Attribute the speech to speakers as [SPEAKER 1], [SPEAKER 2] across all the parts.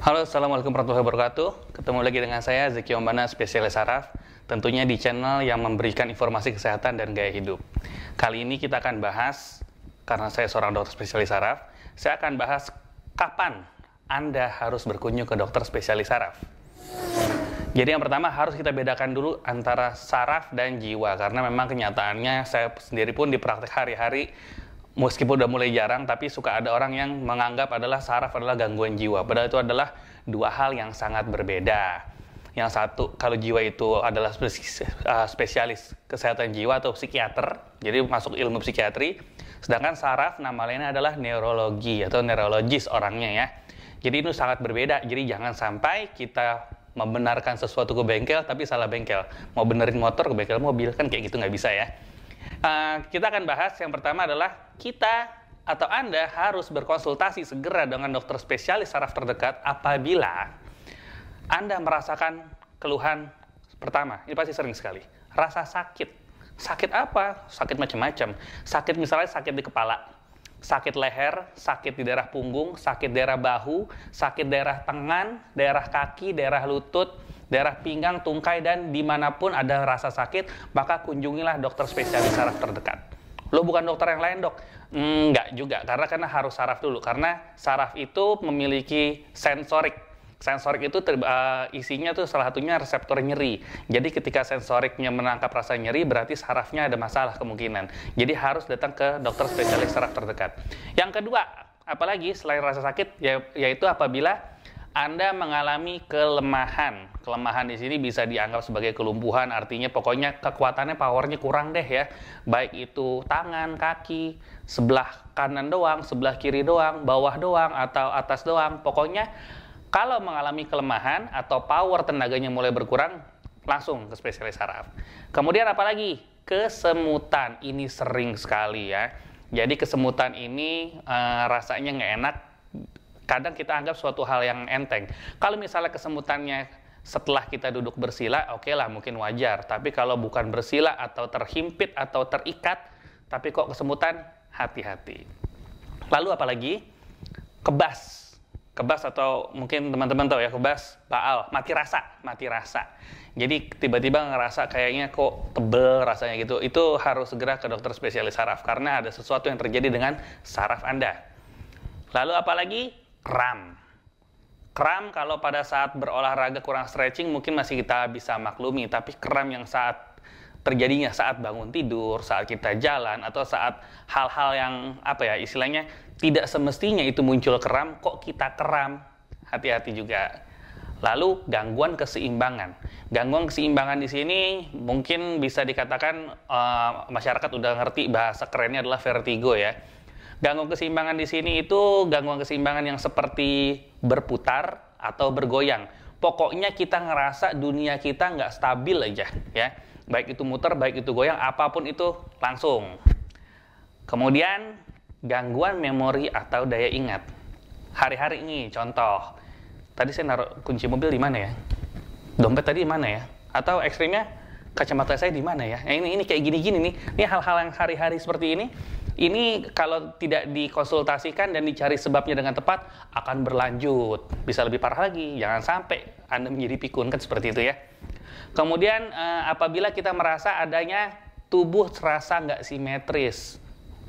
[SPEAKER 1] Halo, Assalamualaikum warahmatullahi wabarakatuh. Ketemu lagi dengan saya, Zeki Ombana, spesialis saraf, tentunya di channel yang memberikan informasi kesehatan dan gaya hidup. Kali ini kita akan bahas, karena saya seorang dokter spesialis saraf, saya akan bahas kapan Anda harus berkunjung ke dokter spesialis saraf. Jadi yang pertama harus kita bedakan dulu antara saraf dan jiwa karena memang kenyataannya saya sendiri pun di praktek hari-hari meskipun udah mulai jarang tapi suka ada orang yang menganggap adalah saraf adalah gangguan jiwa padahal itu adalah dua hal yang sangat berbeda yang satu kalau jiwa itu adalah eh, spesialis kesehatan jiwa atau psikiater jadi masuk ilmu psikiatri sedangkan saraf nama lainnya adalah neurologi atau neurologis orangnya ya jadi itu sangat berbeda jadi jangan sampai kita membenarkan sesuatu ke bengkel tapi salah bengkel mau benerin motor ke bengkel mobil kan kayak gitu nggak bisa ya Uh, kita akan bahas yang pertama adalah kita atau Anda harus berkonsultasi segera dengan dokter spesialis saraf terdekat apabila Anda merasakan keluhan pertama. Ini pasti sering sekali. Rasa sakit. Sakit apa? Sakit macam-macam. Sakit misalnya sakit di kepala sakit leher, sakit di daerah punggung, sakit daerah bahu, sakit daerah tangan, daerah kaki, daerah lutut, daerah pinggang, tungkai, dan dimanapun ada rasa sakit, maka kunjungilah dokter spesialis saraf terdekat. Lo bukan dokter yang lain dok? enggak juga, karena karena harus saraf dulu. Karena saraf itu memiliki sensorik sensorik itu ter, uh, eh, isinya tuh salah satunya reseptor nyeri. Jadi ketika sensoriknya menangkap rasa nyeri berarti sarafnya ada masalah kemungkinan. Jadi harus datang ke dokter spesialis saraf terdekat. Yang kedua, apalagi selain rasa sakit ya, yaitu apabila anda mengalami kelemahan. Kelemahan di sini bisa dianggap sebagai kelumpuhan, artinya pokoknya kekuatannya powernya kurang deh ya. Baik itu tangan, kaki, sebelah kanan doang, sebelah kiri doang, bawah doang atau atas doang. Pokoknya kalau mengalami kelemahan atau power tenaganya mulai berkurang, langsung ke spesialis saraf. Kemudian apalagi? Kesemutan. Ini sering sekali ya. Jadi kesemutan ini e, rasanya nggak enak. Kadang kita anggap suatu hal yang enteng. Kalau misalnya kesemutannya setelah kita duduk bersila, oke okay lah mungkin wajar. Tapi kalau bukan bersila atau terhimpit atau terikat, tapi kok kesemutan, hati-hati. Lalu apalagi? Kebas kebas atau mungkin teman-teman tahu ya kebas baal mati rasa mati rasa jadi tiba-tiba ngerasa kayaknya kok tebel rasanya gitu itu harus segera ke dokter spesialis saraf karena ada sesuatu yang terjadi dengan saraf anda lalu apalagi kram kram kalau pada saat berolahraga kurang stretching mungkin masih kita bisa maklumi tapi kram yang saat terjadinya saat bangun tidur, saat kita jalan, atau saat hal-hal yang apa ya istilahnya tidak semestinya itu muncul keram, kok kita keram? Hati-hati juga. Lalu gangguan keseimbangan. Gangguan keseimbangan di sini mungkin bisa dikatakan uh, masyarakat udah ngerti bahasa kerennya adalah vertigo ya. Gangguan keseimbangan di sini itu gangguan keseimbangan yang seperti berputar atau bergoyang. Pokoknya kita ngerasa dunia kita nggak stabil aja ya Baik itu muter, baik itu goyang, apapun itu langsung. Kemudian gangguan memori atau daya ingat. Hari-hari ini contoh. Tadi saya naruh kunci mobil di mana ya? Dompet tadi di mana ya? Atau ekstrimnya kacamata saya di mana ya? Nah, ini ini kayak gini-gini nih. Ini hal-hal yang hari-hari seperti ini. Ini kalau tidak dikonsultasikan dan dicari sebabnya dengan tepat akan berlanjut. Bisa lebih parah lagi. Jangan sampai Anda menjadi pikun kan seperti itu ya. Kemudian eh, apabila kita merasa adanya tubuh terasa nggak simetris,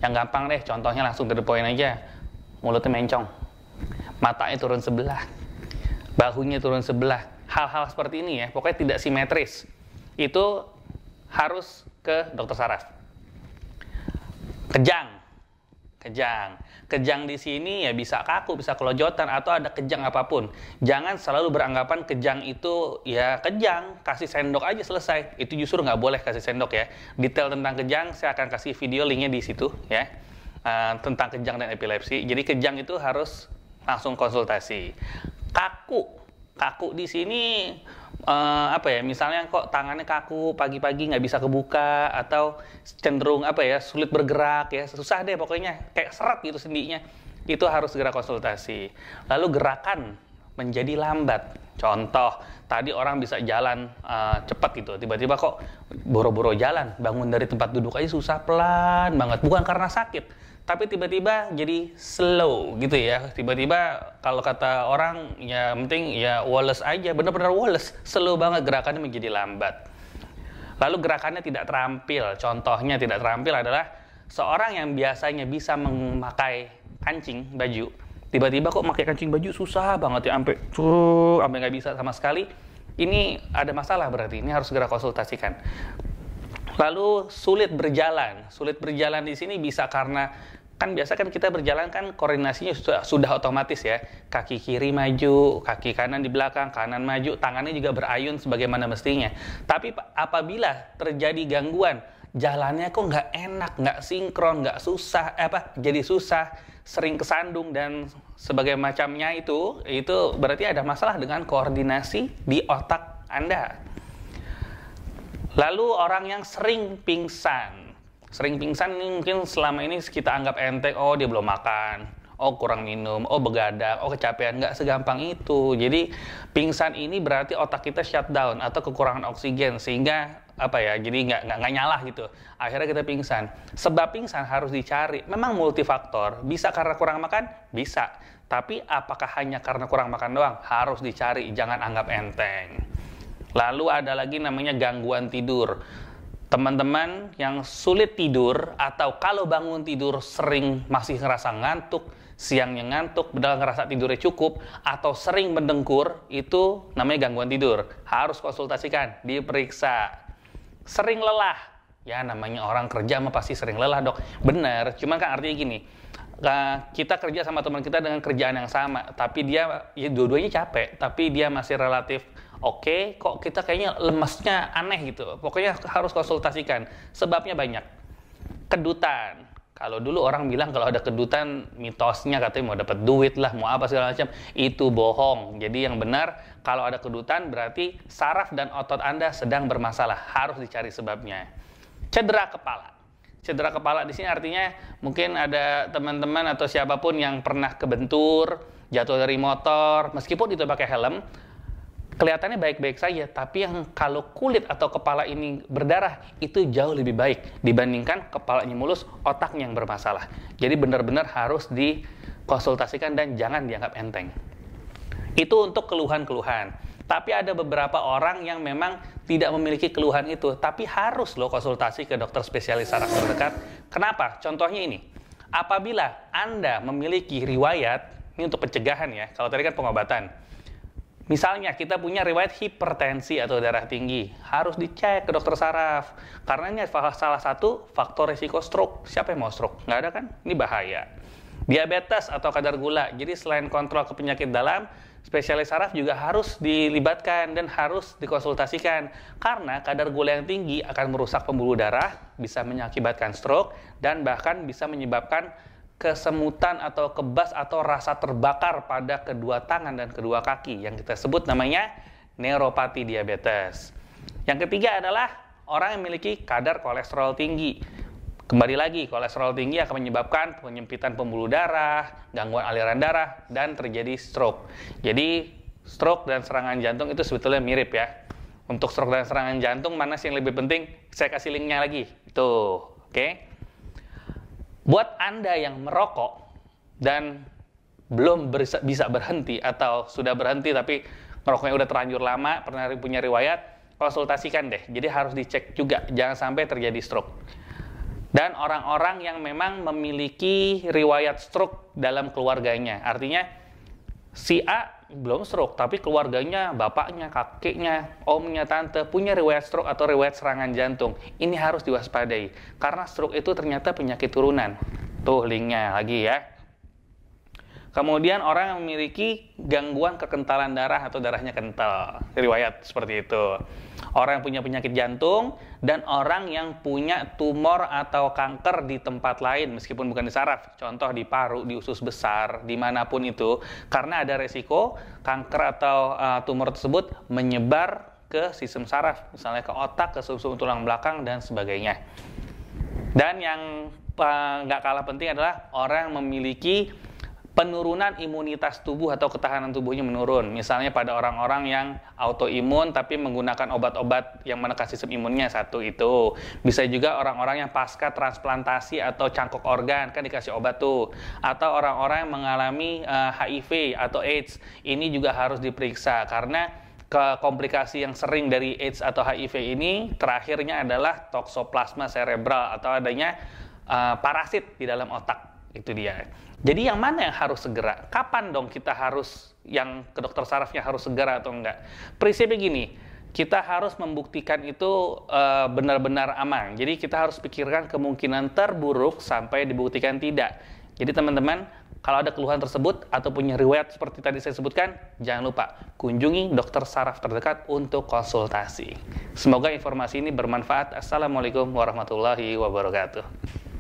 [SPEAKER 1] yang gampang deh, contohnya langsung dari poin aja, mulutnya mencong, matanya turun sebelah, bahunya turun sebelah, hal-hal seperti ini ya, pokoknya tidak simetris, itu harus ke dokter saraf. Kejang, kejang. Kejang di sini ya bisa kaku, bisa kelojotan atau ada kejang apapun. Jangan selalu beranggapan kejang itu ya kejang, kasih sendok aja selesai. Itu justru nggak boleh kasih sendok ya. Detail tentang kejang saya akan kasih video linknya di situ ya. Uh, tentang kejang dan epilepsi. Jadi kejang itu harus langsung konsultasi. Kaku, kaku di sini uh, apa ya misalnya kok tangannya kaku pagi-pagi nggak bisa kebuka atau cenderung apa ya sulit bergerak ya susah deh pokoknya kayak seret gitu sendinya itu harus segera konsultasi lalu gerakan menjadi lambat contoh tadi orang bisa jalan uh, eh, cepat gitu tiba-tiba kok boro-boro jalan bangun dari tempat duduk aja susah pelan banget bukan karena sakit tapi tiba-tiba jadi slow gitu ya tiba-tiba kalau kata orang ya penting ya Wallace aja benar-benar Wallace slow banget gerakannya menjadi lambat lalu gerakannya tidak terampil contohnya tidak terampil adalah seorang yang biasanya bisa memakai kancing baju tiba-tiba kok memakai kancing baju susah banget ya sampai tuh sampai nggak bisa sama sekali ini ada masalah berarti ini harus segera konsultasikan Lalu sulit berjalan. Sulit berjalan di sini bisa karena kan biasa kan kita berjalan kan koordinasinya sudah, sudah otomatis ya kaki kiri maju kaki kanan di belakang kanan maju tangannya juga berayun sebagaimana mestinya tapi apabila terjadi gangguan jalannya kok nggak enak nggak sinkron nggak susah eh apa jadi susah sering kesandung dan sebagai macamnya itu itu berarti ada masalah dengan koordinasi di otak anda Lalu orang yang sering pingsan. Sering pingsan ini mungkin selama ini kita anggap enteng, oh dia belum makan, oh kurang minum, oh begadang, oh kecapean, nggak segampang itu. Jadi pingsan ini berarti otak kita shutdown atau kekurangan oksigen sehingga apa ya, jadi nggak nggak nyala gitu. Akhirnya kita pingsan. Sebab pingsan harus dicari. Memang multifaktor, bisa karena kurang makan, bisa. Tapi apakah hanya karena kurang makan doang? Harus dicari, jangan anggap enteng. Lalu ada lagi namanya gangguan tidur. Teman-teman yang sulit tidur atau kalau bangun tidur sering masih ngerasa ngantuk, siangnya ngantuk, padahal ngerasa tidurnya cukup, atau sering mendengkur, itu namanya gangguan tidur. Harus konsultasikan, diperiksa. Sering lelah, ya namanya orang kerja mah pasti sering lelah dok. benar cuman kan artinya gini, kita kerja sama teman kita dengan kerjaan yang sama, tapi dia ya dua-duanya capek, tapi dia masih relatif oke, okay, kok kita kayaknya lemesnya aneh gitu. Pokoknya harus konsultasikan. Sebabnya banyak. Kedutan. Kalau dulu orang bilang kalau ada kedutan mitosnya katanya mau dapat duit lah, mau apa segala macam, itu bohong. Jadi yang benar kalau ada kedutan berarti saraf dan otot Anda sedang bermasalah, harus dicari sebabnya. Cedera kepala cedera kepala di sini artinya mungkin ada teman-teman atau siapapun yang pernah kebentur, jatuh dari motor, meskipun itu pakai helm, kelihatannya baik-baik saja, tapi yang kalau kulit atau kepala ini berdarah itu jauh lebih baik dibandingkan kepalanya mulus, otaknya yang bermasalah. Jadi benar-benar harus dikonsultasikan dan jangan dianggap enteng. Itu untuk keluhan-keluhan. Tapi ada beberapa orang yang memang tidak memiliki keluhan itu, tapi harus loh konsultasi ke dokter spesialis saraf terdekat. Kenapa? Contohnya ini. Apabila Anda memiliki riwayat, ini untuk pencegahan ya, kalau tadi kan pengobatan. Misalnya kita punya riwayat hipertensi atau darah tinggi, harus dicek ke dokter saraf. Karena ini salah satu faktor risiko stroke. Siapa yang mau stroke? Nggak ada kan? Ini bahaya. Diabetes atau kadar gula. Jadi selain kontrol ke penyakit dalam, spesialis saraf juga harus dilibatkan dan harus dikonsultasikan karena kadar gula yang tinggi akan merusak pembuluh darah, bisa mengakibatkan stroke dan bahkan bisa menyebabkan kesemutan atau kebas atau rasa terbakar pada kedua tangan dan kedua kaki yang kita sebut namanya neuropati diabetes. Yang ketiga adalah orang yang memiliki kadar kolesterol tinggi. Kembali lagi, kolesterol tinggi akan menyebabkan penyempitan pembuluh darah, gangguan aliran darah, dan terjadi stroke. Jadi, stroke dan serangan jantung itu sebetulnya mirip ya. Untuk stroke dan serangan jantung, mana sih yang lebih penting? Saya kasih linknya lagi. Tuh, oke. Okay? Buat Anda yang merokok dan belum bisa berhenti atau sudah berhenti tapi ngerokoknya udah terlanjur lama, pernah punya riwayat, konsultasikan deh. Jadi harus dicek juga, jangan sampai terjadi stroke dan orang-orang yang memang memiliki riwayat stroke dalam keluarganya. Artinya si A belum stroke tapi keluarganya, bapaknya, kakeknya, omnya, tante punya riwayat stroke atau riwayat serangan jantung. Ini harus diwaspadai karena stroke itu ternyata penyakit turunan. Tuh linknya lagi ya. Kemudian orang yang memiliki gangguan kekentalan darah atau darahnya kental, riwayat seperti itu. Orang yang punya penyakit jantung dan orang yang punya tumor atau kanker di tempat lain meskipun bukan di saraf, contoh di paru, di usus besar, dimanapun itu, karena ada resiko kanker atau uh, tumor tersebut menyebar ke sistem saraf, misalnya ke otak, ke sumsum tulang belakang dan sebagainya. Dan yang eh, nggak kalah penting adalah orang yang memiliki penurunan imunitas tubuh atau ketahanan tubuhnya menurun. Misalnya pada orang-orang yang autoimun tapi menggunakan obat-obat yang menekan sistem imunnya satu itu. Bisa juga orang-orang yang pasca transplantasi atau cangkok organ kan dikasih obat tuh. Atau orang-orang yang mengalami uh, eh, HIV atau AIDS ini juga harus diperiksa karena ke komplikasi yang sering dari AIDS atau HIV ini terakhirnya adalah Toxoplasma cerebral atau adanya uh, parasit di dalam otak itu dia. Jadi yang mana yang harus segera? Kapan dong kita harus yang ke dokter sarafnya harus segera atau enggak? Prinsipnya gini, kita harus membuktikan itu eh, benar-benar uh, benar -benar aman. Jadi kita harus pikirkan kemungkinan terburuk sampai dibuktikan tidak. Jadi teman-teman, kalau ada keluhan tersebut atau punya riwayat seperti tadi saya sebutkan, jangan lupa kunjungi dokter saraf terdekat untuk konsultasi. Semoga informasi ini bermanfaat. Assalamualaikum warahmatullahi wabarakatuh.